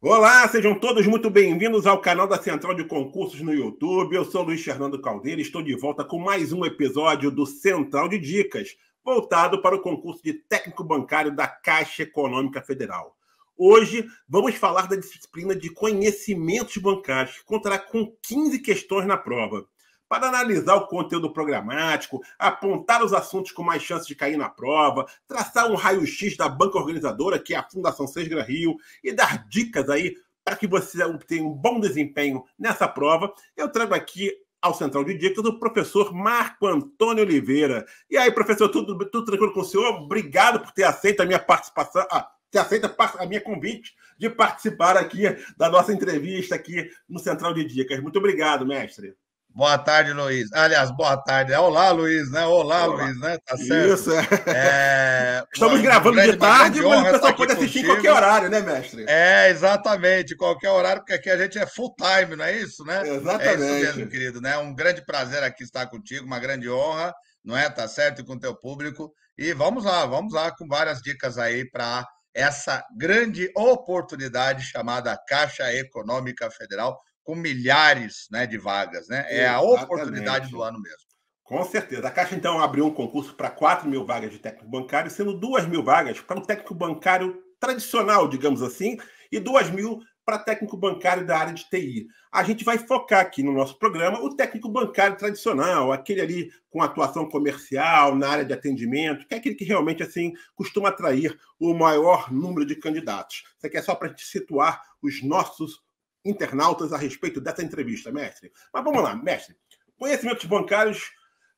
Olá, sejam todos muito bem-vindos ao canal da Central de Concursos no YouTube. Eu sou Luiz Fernando Caldeira e estou de volta com mais um episódio do Central de Dicas, voltado para o concurso de técnico bancário da Caixa Econômica Federal. Hoje vamos falar da disciplina de conhecimentos bancários, que contará com 15 questões na prova para analisar o conteúdo programático, apontar os assuntos com mais chances de cair na prova, traçar um raio-x da banca organizadora, que é a Fundação Sesgra Rio, e dar dicas aí para que você obtenha um bom desempenho nessa prova, eu trago aqui ao Central de Dicas o professor Marco Antônio Oliveira. E aí, professor, tudo, tudo tranquilo com o senhor? Obrigado por ter aceito a minha participação. Ah, ter aceito a minha convite de participar aqui da nossa entrevista aqui no Central de Dicas. Muito obrigado, mestre. Boa tarde, Luiz. Aliás, boa tarde. Olá, Luiz, né? Olá, Olá. Luiz, né? Tá certo. Isso, é. é... Estamos gravando de tarde, mas o pessoal pode assistir em qualquer horário, né, mestre? É, exatamente, qualquer horário, porque aqui a gente é full time, não é isso, né? Exatamente. É isso mesmo, querido, né? Um grande prazer aqui estar contigo, uma grande honra, não é? Tá certo? E com o teu público. E vamos lá, vamos lá com várias dicas aí para essa grande oportunidade chamada Caixa Econômica Federal com milhares né, de vagas. Né? É a oportunidade do ano mesmo. Com certeza. A Caixa, então, abriu um concurso para 4 mil vagas de técnico bancário, sendo 2 mil vagas para um técnico bancário tradicional, digamos assim, e 2 mil para técnico bancário da área de TI. A gente vai focar aqui no nosso programa o técnico bancário tradicional, aquele ali com atuação comercial, na área de atendimento, que é aquele que realmente assim costuma atrair o maior número de candidatos. Isso aqui é só para a gente situar os nossos internautas a respeito dessa entrevista, mestre. Mas vamos lá, mestre. Conhecimentos bancários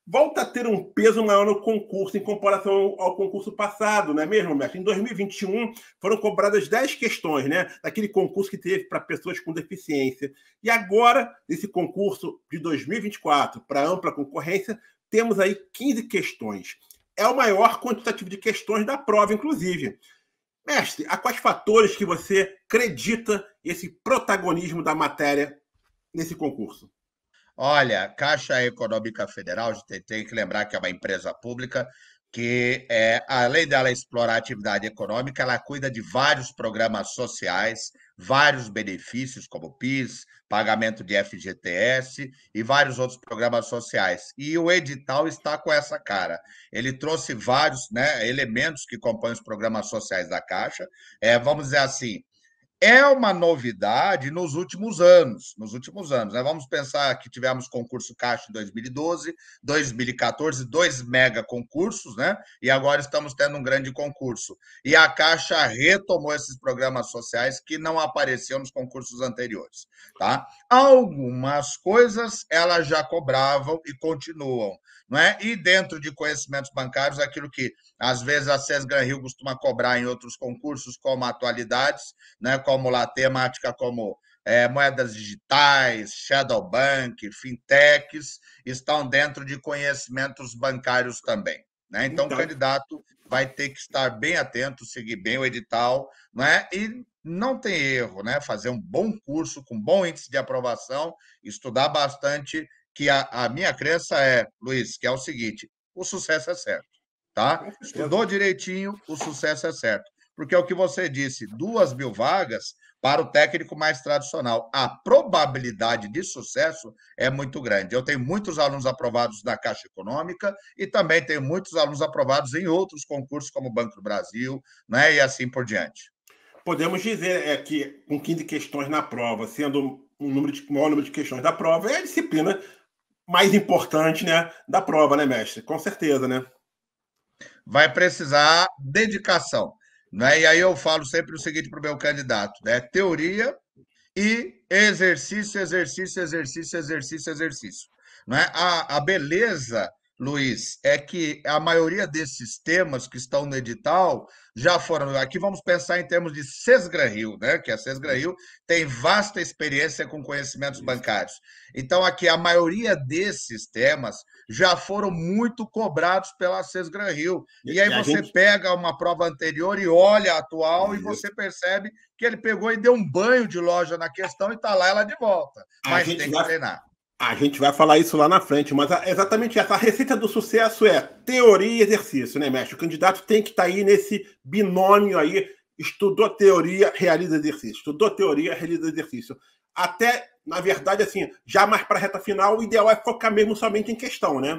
volta a ter um peso maior no concurso em comparação ao, concurso passado, não é mesmo, mestre? Em 2021 foram cobradas 10 questões, né? Daquele concurso que teve para pessoas com deficiência. E agora, nesse concurso de 2024, para ampla concorrência, temos aí 15 questões. É o maior quantitativo de questões da prova, inclusive. Mestre, a quais fatores que você acredita esse protagonismo da matéria nesse concurso? Olha, Caixa Econômica Federal, a gente tem que lembrar que é uma empresa pública que, é, além dela explorar a atividade econômica, ela cuida de vários programas sociais, vários benefícios, como PIS, pagamento de FGTS e vários outros programas sociais. E o edital está com essa cara. Ele trouxe vários né, elementos que compõem os programas sociais da Caixa. É, vamos dizer assim, é uma novidade nos últimos anos. Nos últimos anos, né? Vamos pensar que tivemos concurso Caixa em 2012, 2014, dois mega concursos, né? E agora estamos tendo um grande concurso. E a Caixa retomou esses programas sociais que não apareciam nos concursos anteriores, tá? Algumas coisas elas já cobravam e continuam. Né? e dentro de conhecimentos bancários, aquilo que às vezes a César Rio costuma cobrar em outros concursos, como atualidades, né? como lá temática, como é, moedas digitais, shadow bank, fintechs, estão dentro de conhecimentos bancários também. Né? Então, então, o candidato vai ter que estar bem atento, seguir bem o edital, né? e não tem erro, né? fazer um bom curso com bom índice de aprovação, estudar bastante que a, a minha crença é, Luiz, que é o seguinte: o sucesso é certo, tá? Estudou direitinho, o sucesso é certo. Porque é o que você disse, duas mil vagas para o técnico mais tradicional. A probabilidade de sucesso é muito grande. Eu tenho muitos alunos aprovados na Caixa Econômica e também tenho muitos alunos aprovados em outros concursos, como o Banco do Brasil, né? E assim por diante. Podemos dizer é, que com 15 questões na prova, sendo um número de, maior número de questões da prova, é a disciplina mais importante né, da prova, né, mestre? Com certeza, né? Vai precisar dedicação. Né? E aí eu falo sempre o seguinte para o meu candidato: né? teoria e exercício, exercício, exercício, exercício, exercício. Né? A, a beleza Luiz, é que a maioria desses temas que estão no edital já foram. Aqui vamos pensar em termos de Sesgra Rio, né? Que é a Sesgra Rio tem vasta experiência com conhecimentos bancários. Então, aqui a maioria desses temas já foram muito cobrados pela Sesgra Rio. E aí você gente... pega uma prova anterior e olha a atual e você percebe que ele pegou e deu um banho de loja na questão e está lá ela de volta. Mas tem que vai... treinar. A gente vai falar isso lá na frente, mas exatamente essa. A receita do sucesso é teoria e exercício, né, mestre? O candidato tem que estar tá aí nesse binômio aí. Estudou teoria, realiza exercício. Estudou teoria, realiza exercício. Até, na verdade, assim, já mais para a reta final, o ideal é focar mesmo somente em questão, né?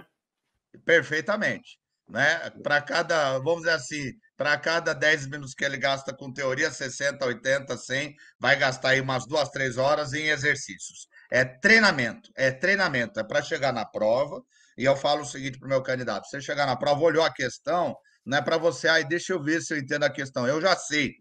Perfeitamente. Né? É. Para cada, vamos dizer assim, para cada 10 minutos que ele gasta com teoria, 60, 80, 100, vai gastar aí umas duas, três horas em exercícios. É treinamento, é treinamento, é para chegar na prova. E eu falo o seguinte para o meu candidato: você chegar na prova, olhou a questão, não é para você, aí ah, deixa eu ver se eu entendo a questão. Eu já sei,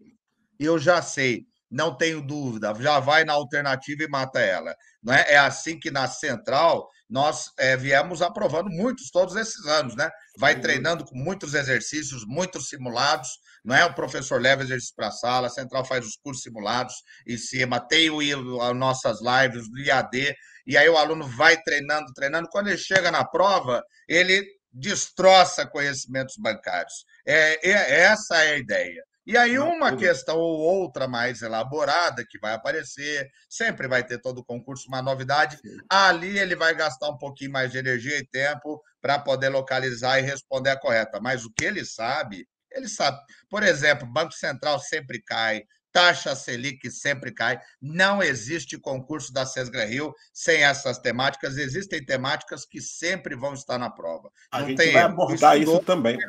eu já sei, não tenho dúvida. Já vai na alternativa e mata ela. Não é? é assim que na central nós é, viemos aprovando muitos todos esses anos, né? Vai treinando com muitos exercícios, muitos simulados, não é? O professor leva exercícios para a sala, a central faz os cursos simulados em cima, tem o, as nossas lives, do IAD, e aí o aluno vai treinando, treinando. Quando ele chega na prova, ele destroça conhecimentos bancários. É, é essa é a ideia. E aí, uma questão ou outra mais elaborada que vai aparecer, sempre vai ter todo o concurso uma novidade. Ali ele vai gastar um pouquinho mais de energia e tempo para poder localizar e responder a correta. Mas o que ele sabe, ele sabe. Por exemplo, Banco Central sempre cai, taxa Selic sempre cai. Não existe concurso da Sesgra Rio sem essas temáticas. Existem temáticas que sempre vão estar na prova. A Não gente tem vai erro. abordar isso também.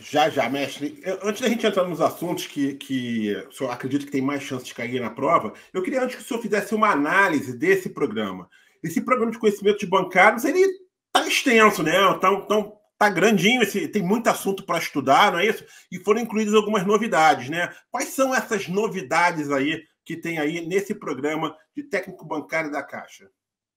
Já, já, mestre. Antes da gente entrar nos assuntos que, que o senhor acredita que tem mais chance de cair na prova, eu queria antes que o senhor fizesse uma análise desse programa. Esse programa de conhecimento de bancários, ele tá extenso, né? Tá, tá, tá grandinho, esse, tem muito assunto para estudar, não é isso? E foram incluídas algumas novidades, né? Quais são essas novidades aí que tem aí nesse programa de técnico bancário da Caixa?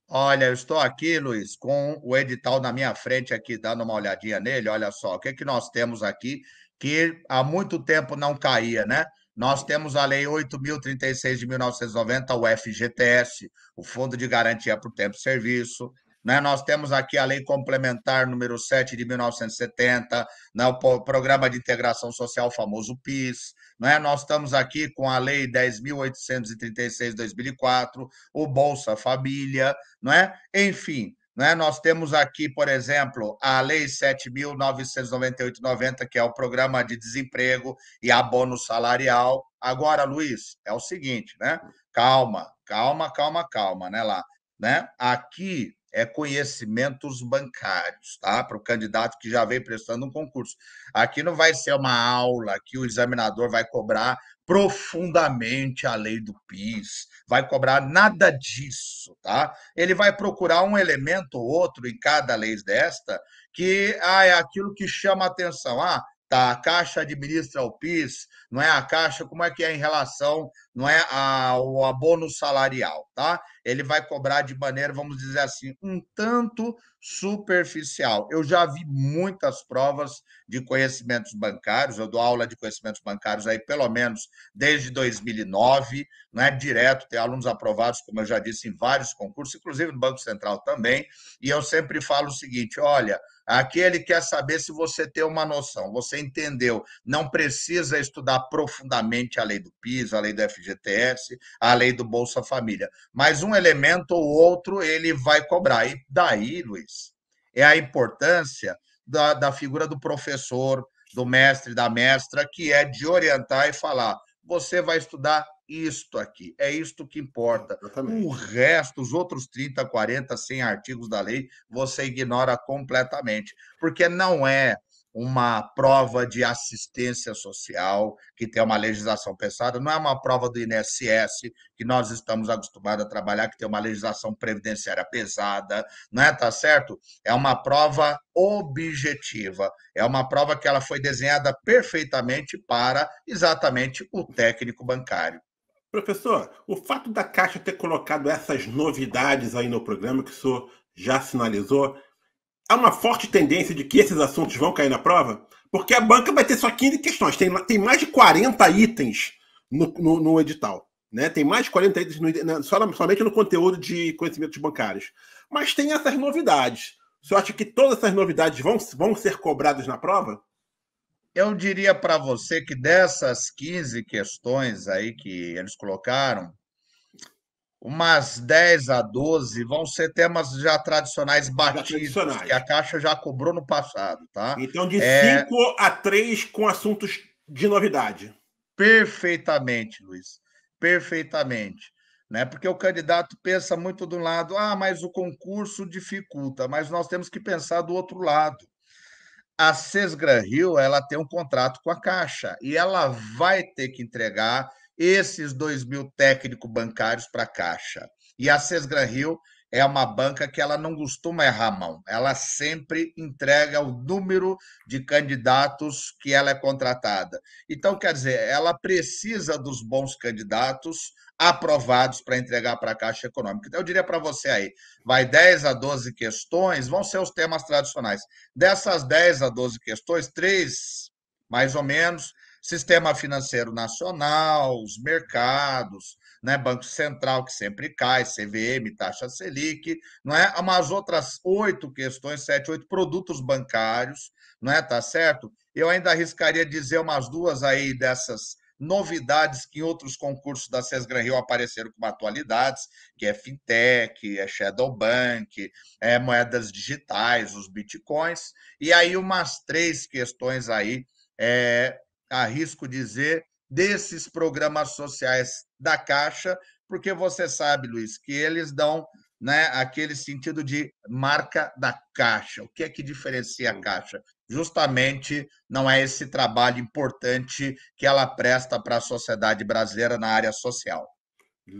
Olha, eu estou aqui, Luiz, com o edital na minha frente aqui, dando uma olhadinha nele. Olha só, o que, é que nós temos aqui que há muito tempo não caía, né? Nós temos a Lei 8.036 de 1990, o FGTS, o Fundo de Garantia para o Tempo de Serviço, né? Nós temos aqui a Lei Complementar número 7 de 1970, né? o Programa de Integração Social, famoso PIS. Né? Nós estamos aqui com a Lei 10.836-2004, o Bolsa Família, né? enfim. Né? Nós temos aqui, por exemplo, a Lei 7.998-90, que é o programa de desemprego e abono salarial. Agora, Luiz, é o seguinte, né? Calma, calma, calma, calma, né? Lá, né? Aqui é, conhecimentos bancários, tá? Para o candidato que já vem prestando um concurso. Aqui não vai ser uma aula que o examinador vai cobrar profundamente a lei do PIS, vai cobrar nada disso, tá? Ele vai procurar um elemento ou outro em cada lei desta que ah, é aquilo que chama atenção. Ah, tá, a Caixa administra o PIS, não é a Caixa, como é que é em relação, não é ao abono salarial, tá? ele vai cobrar de maneira, vamos dizer assim, um tanto superficial. Eu já vi muitas provas de conhecimentos bancários, eu dou aula de conhecimentos bancários aí pelo menos desde 2009, não é direto, tem alunos aprovados, como eu já disse, em vários concursos, inclusive no Banco Central também, e eu sempre falo o seguinte, olha, Aqui ele quer saber se você tem uma noção, você entendeu. Não precisa estudar profundamente a lei do PIS, a lei do FGTS, a lei do Bolsa Família. Mas um um elemento ou outro ele vai cobrar. E daí, Luiz, é a importância da, da figura do professor, do mestre, da mestra, que é de orientar e falar: você vai estudar isto aqui, é isto que importa. O resto, os outros 30, 40, 100 artigos da lei, você ignora completamente, porque não é uma prova de assistência social, que tem uma legislação pensada, não é uma prova do INSS, que nós estamos acostumados a trabalhar, que tem uma legislação previdenciária pesada, não é? Tá certo? É uma prova objetiva, é uma prova que ela foi desenhada perfeitamente para exatamente o técnico bancário. Professor, o fato da Caixa ter colocado essas novidades aí no programa, que o senhor já sinalizou, há uma forte tendência de que esses assuntos vão cair na prova, porque a banca vai ter só 15 questões. Tem, tem mais de 40 itens no, no, no edital. Né? Tem mais de 40 itens no, na, só, somente no conteúdo de conhecimentos bancários. Mas tem essas novidades. Você acha que todas essas novidades vão, vão ser cobradas na prova? Eu diria para você que dessas 15 questões aí que eles colocaram, umas 10 a 12 vão ser temas já tradicionais batidos, já tradicionais. que a Caixa já cobrou no passado, tá? Então, de 5 é... a 3 com assuntos de novidade. Perfeitamente, Luiz. Perfeitamente. Né? Porque o candidato pensa muito do lado, ah, mas o concurso dificulta, mas nós temos que pensar do outro lado. A Sesgran Rio, ela tem um contrato com a Caixa e ela vai ter que entregar esses 2 mil técnicos bancários para a Caixa. E a Sesgran Rio é uma banca que ela não costuma errar a mão, ela sempre entrega o número de candidatos que ela é contratada. Então, quer dizer, ela precisa dos bons candidatos aprovados para entregar para a Caixa Econômica. Então, eu diria para você aí, vai 10 a 12 questões, vão ser os temas tradicionais. Dessas 10 a 12 questões, três mais ou menos, Sistema financeiro nacional, os mercados, né? Banco Central, que sempre cai, CVM, taxa Selic, não é? Umas outras oito questões, sete, oito produtos bancários, não é? Tá certo? Eu ainda arriscaria dizer umas duas aí dessas novidades que em outros concursos da SESGRAN Rio apareceram como atualidades, que é fintech, é shadow bank, é moedas digitais, os bitcoins, e aí umas três questões aí é, arrisco dizer, desses programas sociais da Caixa, porque você sabe, Luiz, que eles dão né, aquele sentido de marca da Caixa. O que é que diferencia a Caixa? Justamente não é esse trabalho importante que ela presta para a sociedade brasileira na área social.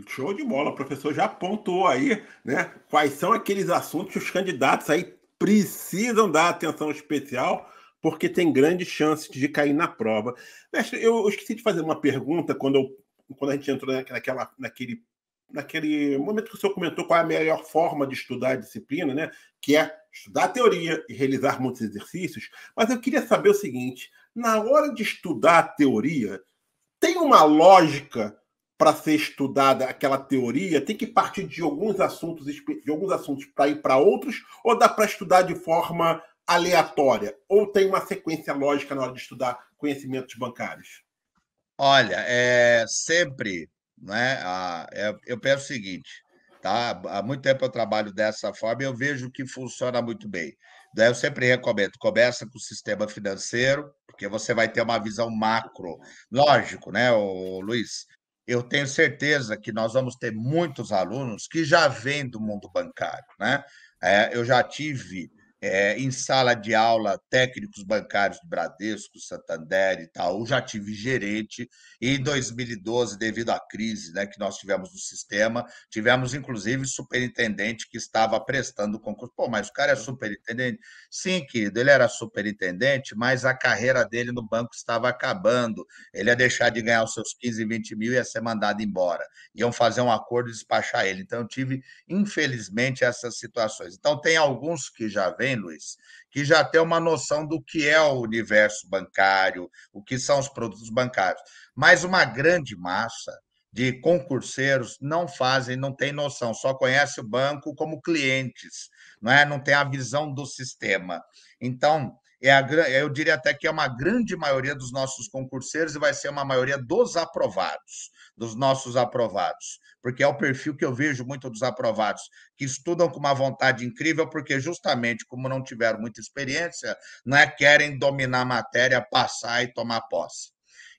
Show de bola, o professor já apontou aí, né? Quais são aqueles assuntos que os candidatos aí precisam dar atenção especial porque tem grande chance de cair na prova. Mestre, eu esqueci de fazer uma pergunta quando, eu, quando a gente entrou naquela, naquele, naquele momento que o senhor comentou qual é a melhor forma de estudar a disciplina, né? que é estudar a teoria e realizar muitos exercícios. Mas eu queria saber o seguinte: na hora de estudar a teoria, tem uma lógica para ser estudada aquela teoria? Tem que partir de alguns assuntos de alguns assuntos para ir para outros ou dá para estudar de forma aleatória ou tem uma sequência lógica na hora de estudar conhecimentos bancários? Olha, é sempre, né? A, é, eu penso o seguinte, tá? Há muito tempo eu trabalho dessa forma e eu vejo que funciona muito bem. eu sempre recomendo, começa com o sistema financeiro, porque você vai ter uma visão macro. Lógico, né, Luiz? Eu tenho certeza que nós vamos ter muitos alunos que já vêm do mundo bancário, né? É, eu já tive é, em sala de aula, técnicos bancários do Bradesco, Santander e tal, já tive gerente. E em 2012, devido à crise né, que nós tivemos no sistema, tivemos inclusive superintendente que estava prestando concurso. Pô, mas o cara é superintendente? Sim, querido, ele era superintendente, mas a carreira dele no banco estava acabando. Ele ia deixar de ganhar os seus 15, 20 mil e ia ser mandado embora. Iam fazer um acordo e despachar ele. Então, eu tive, infelizmente, essas situações. Então, tem alguns que já vêm Luiz, que já tem uma noção do que é o universo bancário, o que são os produtos bancários. Mas uma grande massa de concurseiros não fazem, não tem noção, só conhece o banco como clientes, não é? Não tem a visão do sistema. Então, é a, eu diria até que é uma grande maioria dos nossos concurseiros e vai ser uma maioria dos aprovados dos nossos aprovados, porque é o perfil que eu vejo muito dos aprovados, que estudam com uma vontade incrível, porque justamente como não tiveram muita experiência, é querem dominar a matéria, passar e tomar posse.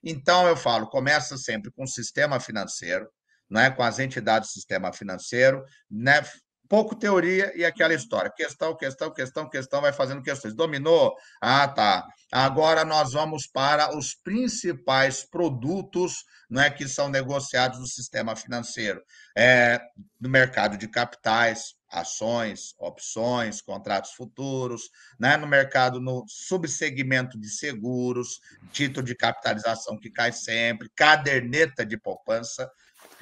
Então, eu falo, começa sempre com o sistema financeiro, é com as entidades do sistema financeiro, né, pouco teoria e aquela história. Questão, questão, questão, questão, vai fazendo questões. Dominou? Ah, tá. Agora nós vamos para os principais produtos né, que são negociados no sistema financeiro. É, no mercado de capitais, ações, opções, contratos futuros, né, no mercado, no subsegmento de seguros, título de capitalização que cai sempre, caderneta de poupança.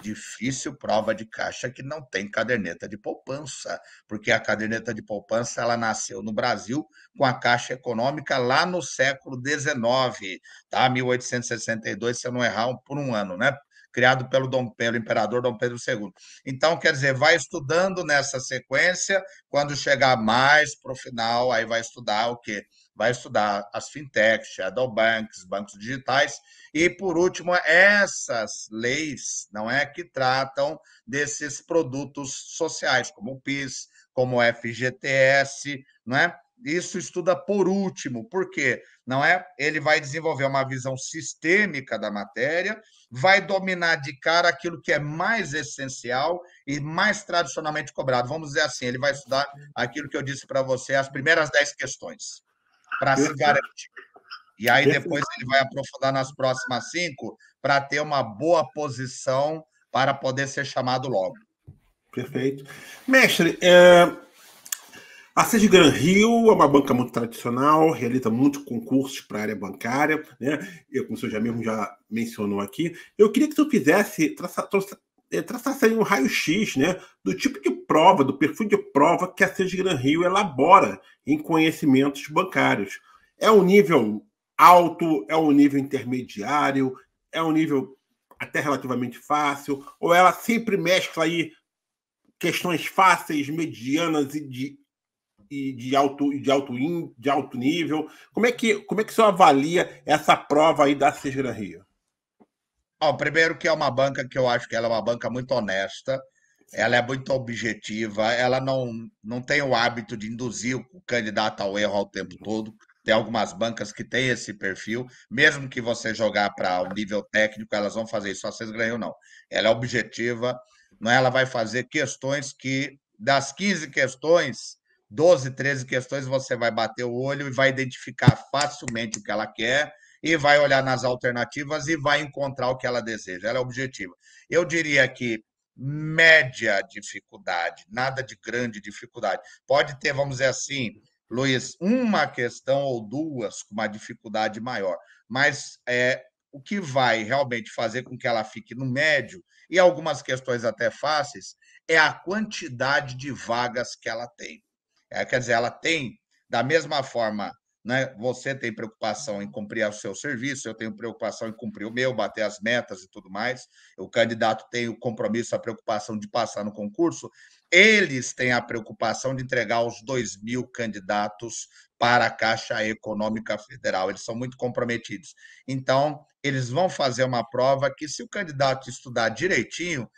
Difícil prova de caixa que não tem caderneta de poupança, porque a caderneta de poupança ela nasceu no Brasil com a Caixa Econômica lá no século XIX, tá? 1862, se eu não errar, por um ano, né? criado pelo, Dom, pelo imperador Dom Pedro II. Então, quer dizer, vai estudando nessa sequência, quando chegar mais para o final, aí vai estudar o quê? vai estudar as fintechs, shadow banks, bancos digitais e por último essas leis, não é que tratam desses produtos sociais como o PIS, como o FGTS, não é? Isso estuda por último, porque não é? Ele vai desenvolver uma visão sistêmica da matéria, vai dominar de cara aquilo que é mais essencial e mais tradicionalmente cobrado. Vamos dizer assim, ele vai estudar aquilo que eu disse para você, as primeiras dez questões para se garantir. E aí depois ele vai aprofundar nas próximas cinco para ter uma boa posição para poder ser chamado logo. Perfeito. Mestre, é... a Seja Gran Rio é uma banca muito tradicional, realiza muitos concursos para a área bancária, né? Eu, como o senhor já mesmo já mencionou aqui, eu queria que tu fizesse, traça, é, traçasse um raio-x né, do tipo de prova, do perfil de prova que a Sesgran Rio elabora em conhecimentos bancários. É um nível alto, é um nível intermediário, é um nível até relativamente fácil, ou ela sempre mescla aí questões fáceis, medianas e de, e de, alto, de, alto, in, de alto nível. Como é que como é que você avalia essa prova aí da Sesgran Rio? Bom, primeiro que é uma banca que eu acho que ela é uma banca muito honesta, ela é muito objetiva, ela não, não tem o hábito de induzir o candidato ao erro ao tempo todo. Tem algumas bancas que têm esse perfil, mesmo que você jogar para um nível técnico, elas vão fazer isso, só vocês ganham não. Ela é objetiva, não é? ela vai fazer questões que das 15 questões, 12, 13 questões, você vai bater o olho e vai identificar facilmente o que ela quer e vai olhar nas alternativas e vai encontrar o que ela deseja. Ela é objetiva. Eu diria que média dificuldade, nada de grande dificuldade. Pode ter, vamos dizer assim, Luiz, uma questão ou duas com uma dificuldade maior, mas é, o que vai realmente fazer com que ela fique no médio e algumas questões até fáceis é a quantidade de vagas que ela tem. É, quer dizer, ela tem, da mesma forma, né? Você tem preocupação em cumprir o seu serviço, eu tenho preocupação em cumprir o meu, bater as metas e tudo mais. O candidato tem o compromisso, a preocupação de passar no concurso. Eles têm a preocupação de entregar os dois mil candidatos para a Caixa Econômica Federal. Eles são muito comprometidos. Então, eles vão fazer uma prova que, se o candidato estudar direitinho,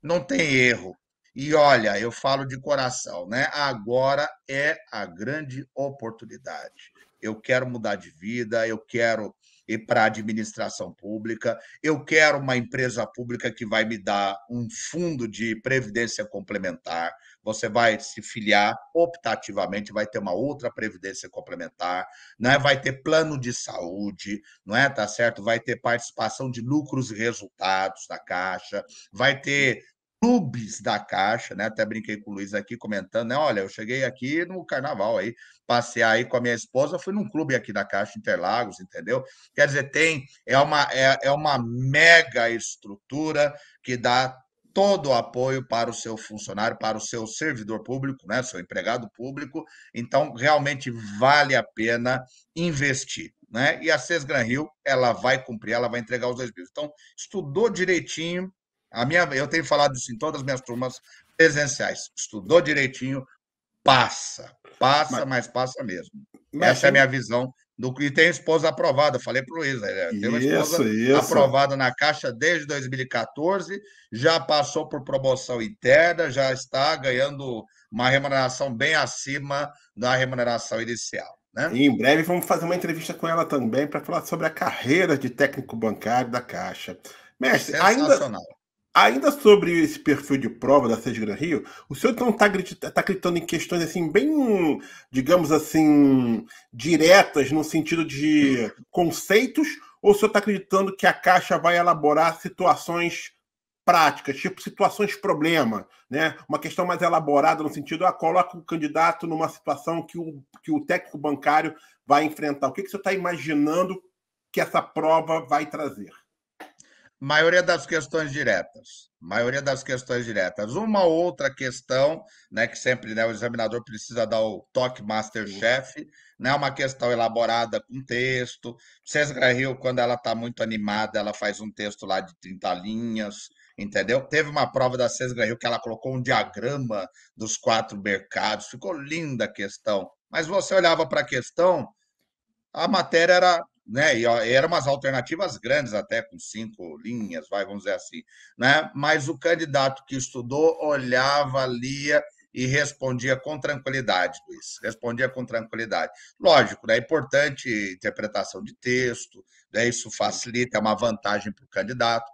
não tem erro. E olha, eu falo de coração, né? Agora é a grande oportunidade eu quero mudar de vida, eu quero ir para a administração pública, eu quero uma empresa pública que vai me dar um fundo de previdência complementar. Você vai se filiar optativamente, vai ter uma outra previdência complementar, não é? Vai ter plano de saúde, não é? Tá certo? Vai ter participação de lucros e resultados da caixa, vai ter clubes da Caixa, né? Até brinquei com o Luiz aqui comentando, né? Olha, eu cheguei aqui no carnaval aí, passei aí com a minha esposa, fui num clube aqui da Caixa Interlagos, entendeu? Quer dizer, tem é uma é, é uma mega estrutura que dá todo o apoio para o seu funcionário, para o seu servidor público, né, seu empregado público. Então, realmente vale a pena investir. Né? E a Cesgran Rio, ela vai cumprir, ela vai entregar os dois mil. Então, estudou direitinho, a minha, eu tenho falado isso em todas as minhas turmas presenciais. Estudou direitinho, passa. Passa, mas, mas passa mesmo. Mas Essa sim. é a minha visão do que tem esposa aprovada. Falei para o Isa né? tem uma esposa isso. aprovada na Caixa desde 2014, já passou por promoção interna, já está ganhando uma remuneração bem acima da remuneração inicial. Né? E em breve vamos fazer uma entrevista com ela também para falar sobre a carreira de técnico bancário da Caixa. Mestre, ainda, Ainda sobre esse perfil de prova da Seis Gran Rio, o senhor está então tá gritando tá em questões assim bem, digamos assim, diretas no sentido de conceitos, ou o senhor está acreditando que a Caixa vai elaborar situações práticas, tipo situações problema, né? Uma questão mais elaborada no sentido, ah, coloca o candidato numa situação que o, que o técnico bancário vai enfrentar. O que, que o senhor está imaginando que essa prova vai trazer? maioria das questões diretas. Maioria das questões diretas. Uma outra questão, né, que sempre né, o examinador precisa dar o toque masterchef, né, uma questão elaborada com texto. César Hill, quando ela está muito animada, ela faz um texto lá de 30 linhas, entendeu? Teve uma prova da César Hill que ela colocou um diagrama dos quatro mercados, ficou linda a questão. Mas você olhava para a questão, a matéria era né? E, eram umas alternativas grandes, até com cinco linhas, vai, vamos dizer assim, né? Mas o candidato que estudou olhava, lia e respondia com tranquilidade, Luiz. Respondia com tranquilidade. Lógico, né? é importante interpretação de texto, né? isso facilita, é uma vantagem para o candidato.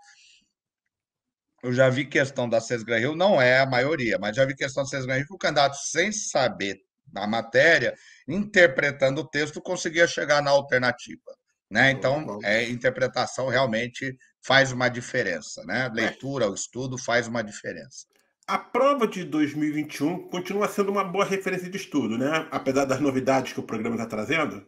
Eu já vi questão da Sesgra Rio, não é a maioria, mas já vi questão da Sesgra Rio que o candidato, sem saber da matéria, interpretando o texto, conseguia chegar na alternativa. Né? Então, é, interpretação realmente faz uma diferença. Né? É. Leitura, o estudo faz uma diferença. A prova de 2021 continua sendo uma boa referência de estudo, né? apesar das novidades que o programa está trazendo?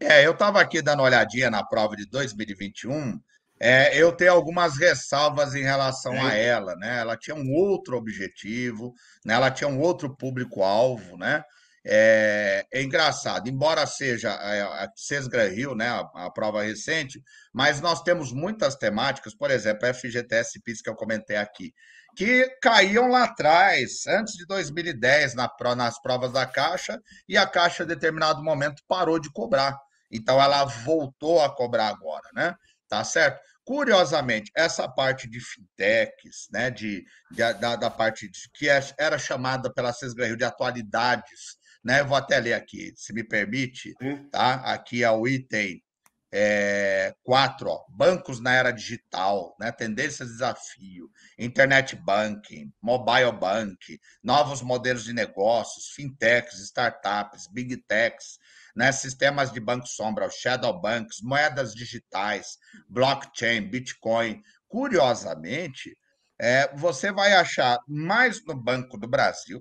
É, eu estava aqui dando uma olhadinha na prova de 2021. É, eu tenho algumas ressalvas em relação é. a ela, né? Ela tinha um outro objetivo, né? ela tinha um outro público-alvo, né? É, é, engraçado, embora seja é, é, a, a Rio, né, a, a, prova recente, mas nós temos muitas temáticas, por exemplo, a FGTS PIS que eu comentei aqui, que caíam lá atrás, antes de 2010, na, nas provas da Caixa, e a Caixa, em determinado momento, parou de cobrar. Então, ela voltou a cobrar agora, né? Tá certo? Curiosamente, essa parte de fintechs, né, de, de da, da, parte de, que é, era chamada pela Sesgra Rio de atualidades né? Vou até ler aqui, se me permite, tá? Aqui é o item 4, é, bancos na era digital, né? tendências e desafio, internet banking, mobile banking, novos modelos de negócios, fintechs, startups, big techs, né? sistemas de banco sombra, shadow banks, moedas digitais, blockchain, bitcoin. Curiosamente, é, você vai achar mais no Banco do Brasil,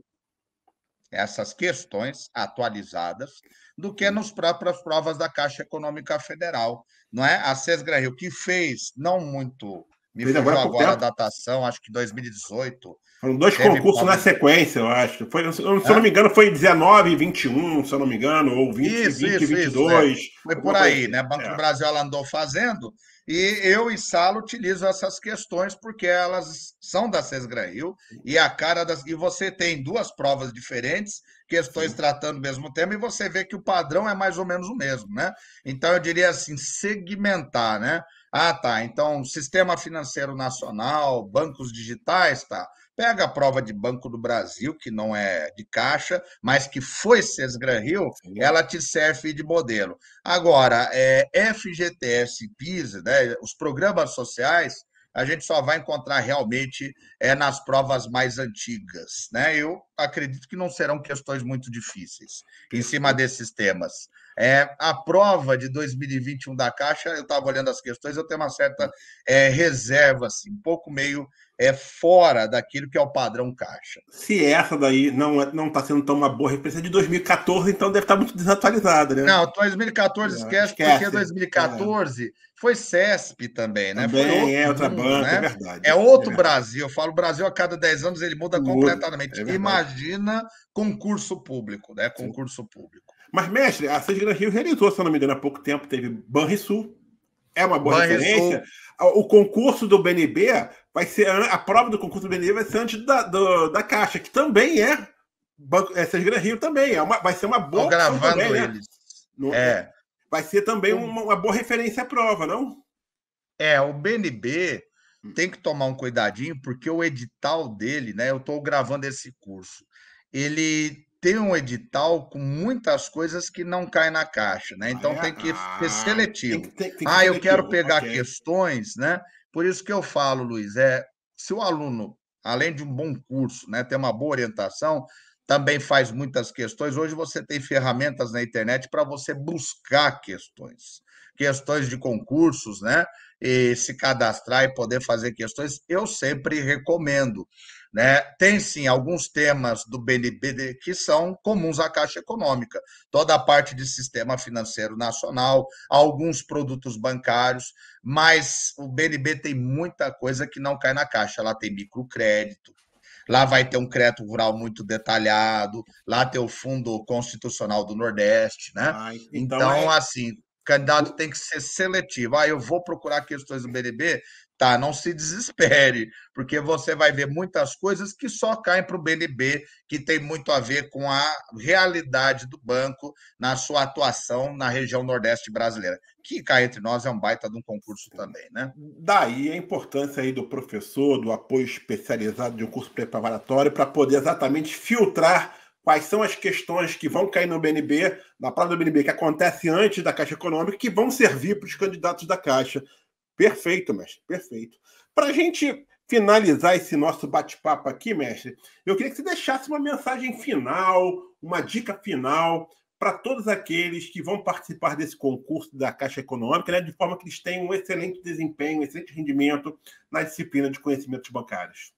essas questões atualizadas do que nos próprias provas da Caixa Econômica Federal, não é? A Sesgra Rio que fez não muito me fez agora, agora a datação, acho que 2018. Foram dois concursos na sequência, eu acho. Foi, se eu não me engano, foi 19 e 21, se eu não me engano, ou 20, isso, 20 isso, 22. Isso, é. Foi por aí, coisa. Assim. né? Banco é. do Brasil ela andou fazendo. E eu e Sala utilizo essas questões porque elas são da Sesgrail e a cara das. E você tem duas provas diferentes, questões Sim. tratando o mesmo tema, e você vê que o padrão é mais ou menos o mesmo, né? Então eu diria assim, segmentar, né? Ah, tá. Então, sistema financeiro nacional, bancos digitais, tá. Pega a prova de Banco do Brasil, que não é de caixa, mas que foi Sesgran Rio, ela te serve de modelo. Agora, é, FGTS e PIS, né, os programas sociais, a gente só vai encontrar realmente é, nas provas mais antigas. Né? Eu acredito que não serão questões muito difíceis em cima desses temas. É, a prova de 2021 da Caixa, eu estava olhando as questões, eu tenho uma certa é, reserva, assim, um pouco meio é, fora daquilo que é o padrão Caixa. Se essa daí não está é, não está sendo tão uma boa referência de 2014, então deve estar tá muito desatualizada, né? Não, 2014 é, esquece, esquece, porque 2014 é. foi CESP também, né? Também foi outro, é outra banca, é né? é verdade. É outro é Brasil, eu falo, o Brasil a cada 10 anos ele muda, muda completamente. Imagina imagina concurso público, né? Concurso Sim. público. Mas, mestre, a Seis Rio realizou, se eu não me engano, há pouco tempo, teve Banrisul. É uma boa Banrisul. referência. O concurso do BNB vai ser. A prova do concurso do BNB vai ser antes da, do, da Caixa, que também é. Banco, é Seis Rio também. É uma, vai ser uma boa. Tô gravando também, né? eles. Né? No, é. Vai ser também uma, uma boa referência à prova, não? É, o BNB tem que tomar um cuidadinho, porque o edital dele, né? Eu estou gravando esse curso. Ele tem um edital com muitas coisas que não caem na caixa, né? Então ah, tem que ser ah, seletivo. Tem que, tem, tem que ah, eu quero pegar okay. questões, né? Por isso que eu falo, Luiz, é se o aluno, além de um bom curso, né, tem uma boa orientação, também faz muitas questões. Hoje você tem ferramentas na internet para você buscar questões, questões de concursos, né? e se cadastrar e poder fazer questões, eu sempre recomendo. Né? Tem sim alguns temas do BNB que são comuns à Caixa Econômica, toda a parte de sistema financeiro nacional, alguns produtos bancários, mas o BNB tem muita coisa que não cai na Caixa. Lá tem microcrédito, lá vai ter um crédito rural muito detalhado, lá tem o Fundo Constitucional do Nordeste, né? Ah, então, então é... assim, candidato tem que ser seletivo. Ah, eu vou procurar questões do BNB? Tá, não se desespere, porque você vai ver muitas coisas que só caem para o BNB, que tem muito a ver com a realidade do banco na sua atuação na região nordeste brasileira, que cá entre nós é um baita de um concurso também, né? Daí a importância aí do professor, do apoio especializado de um curso preparatório para poder exatamente filtrar quais são as questões que vão cair no BNB, na prova do BNB, que acontece antes da Caixa Econômica, que vão servir para os candidatos da Caixa. Perfeito, mestre, perfeito. Para a gente finalizar esse nosso bate-papo aqui, mestre, eu queria que você deixasse uma mensagem final, uma dica final para todos aqueles que vão participar desse concurso da Caixa Econômica, né, de forma que eles tenham um excelente desempenho, um excelente rendimento na disciplina de conhecimentos bancários.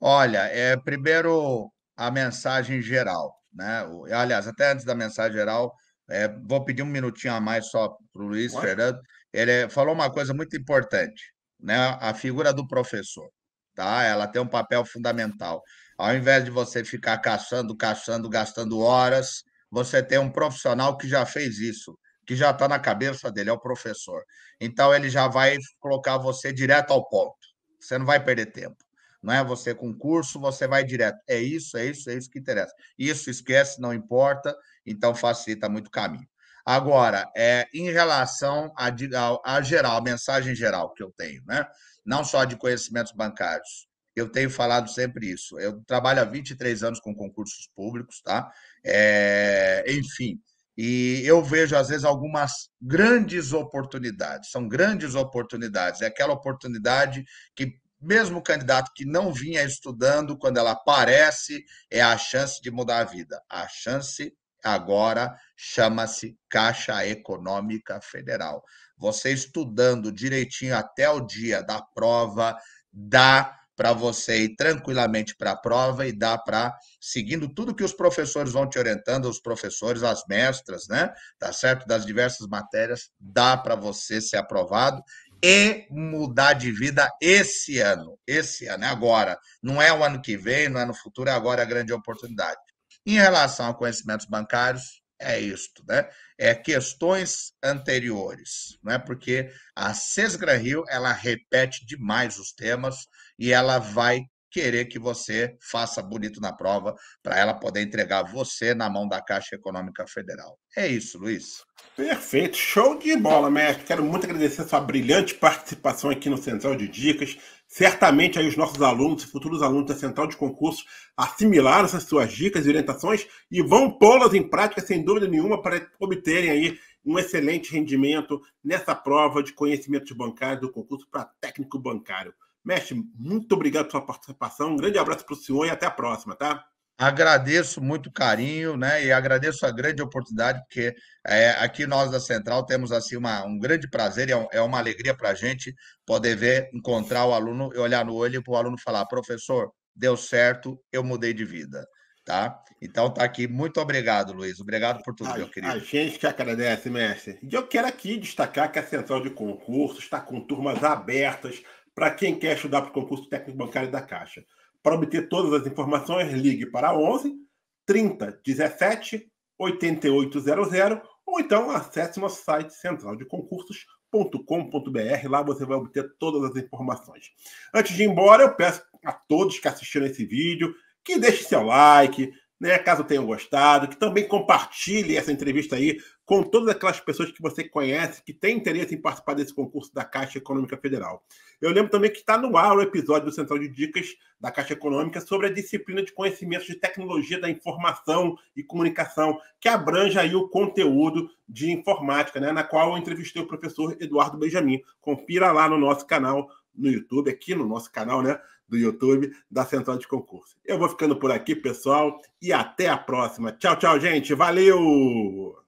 Olha, é, primeiro a mensagem geral. Né? Aliás, até antes da mensagem geral, é, vou pedir um minutinho a mais só para o Luiz What? Fernando. Ele é, falou uma coisa muito importante, né? a figura do professor. Tá? Ela tem um papel fundamental. Ao invés de você ficar caçando, caçando, gastando horas, você tem um profissional que já fez isso, que já está na cabeça dele, é o professor. Então, ele já vai colocar você direto ao ponto. Você não vai perder tempo não é você concurso, você vai direto. É isso, é isso, é isso que interessa. Isso esquece, não importa, então facilita muito o caminho. Agora, é, em relação à a, a, geral, a mensagem geral que eu tenho, né? não só de conhecimentos bancários, eu tenho falado sempre isso. Eu trabalho há 23 anos com concursos públicos, tá? É, enfim, e eu vejo, às vezes, algumas grandes oportunidades. São grandes oportunidades. É aquela oportunidade que mesmo o candidato que não vinha estudando, quando ela aparece, é a chance de mudar a vida. A chance agora chama-se Caixa Econômica Federal. Você estudando direitinho até o dia da prova, dá para você ir tranquilamente para a prova e dá para seguindo tudo que os professores vão te orientando, os professores, as mestras, né? Tá certo? Das diversas matérias, dá para você ser aprovado e mudar de vida esse ano, esse ano, é agora. Não é o ano que vem, não é no futuro, é agora a grande oportunidade. Em relação a conhecimentos bancários, é isto, né? É questões anteriores, né? Porque a Sesgran Rio, ela repete demais os temas e ela vai querer que você faça bonito na prova para ela poder entregar você na mão da Caixa Econômica Federal. É isso, Luiz. Perfeito, show de bola, mestre. Quero muito agradecer a sua brilhante participação aqui no Central de Dicas. Certamente aí os nossos alunos, futuros alunos da Central de Concurso, assimilaram essas suas dicas e orientações e vão pô-las em prática sem dúvida nenhuma para obterem aí um excelente rendimento nessa prova de conhecimento de bancário do concurso para técnico bancário. Mestre, muito obrigado pela participação. Um grande abraço para o senhor e até a próxima, tá? Agradeço muito o carinho, né? E agradeço a grande oportunidade, porque é, aqui nós da Central temos assim uma, um grande prazer, é, um, é uma alegria para a gente poder ver, encontrar o aluno, e olhar no olho para o aluno falar, professor, deu certo, eu mudei de vida. Tá? Então tá aqui. Muito obrigado, Luiz. Obrigado por tudo, a, meu querido. A gente que agradece, mestre. E eu quero aqui destacar que a Central de Concursos está com turmas abertas para quem quer estudar para o concurso técnico bancário da Caixa, para obter todas as informações, ligue para 11 30 17 8800 ou então acesse nosso site centraldeconcursos.com.br Lá você vai obter todas as informações. Antes de ir embora, eu peço a todos que assistiram esse vídeo que deixe seu like, né, caso tenham gostado, que também compartilhe essa entrevista aí com todas aquelas pessoas que você conhece que têm interesse em participar desse concurso da Caixa Econômica Federal. Eu lembro também que está no ar o episódio do Central de Dicas da Caixa Econômica sobre a disciplina de conhecimentos de tecnologia da informação e comunicação, que abrange aí o conteúdo de informática, né, na qual eu entrevistei o professor Eduardo Benjamin. Confira lá no nosso canal no YouTube, aqui no nosso canal, né, do YouTube da Central de Concurso. Eu vou ficando por aqui, pessoal, e até a próxima. Tchau, tchau, gente. Valeu!